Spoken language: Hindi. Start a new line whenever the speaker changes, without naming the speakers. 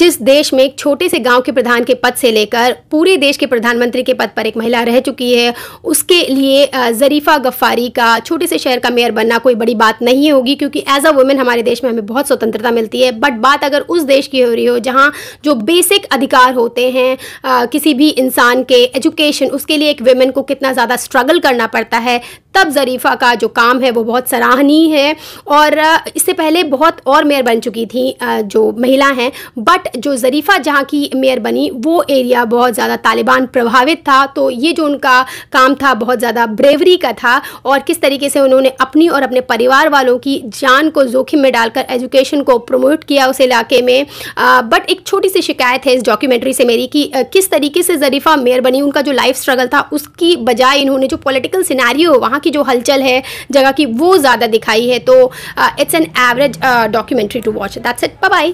जिस देश में एक छोटे से गांव के प्रधान के पद से लेकर पूरे देश के प्रधानमंत्री के पद पर एक महिला रह चुकी है उसके लिए जरीफा गफ्फारी का छोटे से शहर का मेयर बनना कोई बड़ी बात नहीं होगी क्योंकि एज अ वुमेन हमारे देश में हमें बहुत स्वतंत्रता मिलती है बट बात अगर उस देश की हो रही हो जहाँ जो बेसिक अधिकार होते हैं किसी भी इंसान के एजुकेशन उसके लिए एक वेमेन को कितना ज़्यादा स्ट्रगल करना पड़ता है तब ज़रीफ़ा का जो काम है वो बहुत सराहनीय है और इससे पहले बहुत और मेयर बन चुकी थी जो महिला हैं बट जो ज़रीफ़ा जहाँ की मेयर बनी वो एरिया बहुत ज़्यादा तालिबान प्रभावित था तो ये जो उनका काम था बहुत ज़्यादा ब्रेवरी का था और किस तरीके से उन्होंने अपनी और अपने परिवार वालों की जान को जोखिम में डालकर एजुकेशन को प्रमोट किया उस इलाके में बट एक छोटी सी शिकायत है इस डॉक्यूमेंट्री से मेरी कि किस तरीके से ज़रीफ़ा मेयर बनी उनका जो लाइफ स्ट्रगल था उसकी बजाय इन्होंने जो पोलिटिकल सिनारी वहाँ की जो हलचल है जगह की वो ज़्यादा दिखाई है तो it's an average documentary to watch that's it bye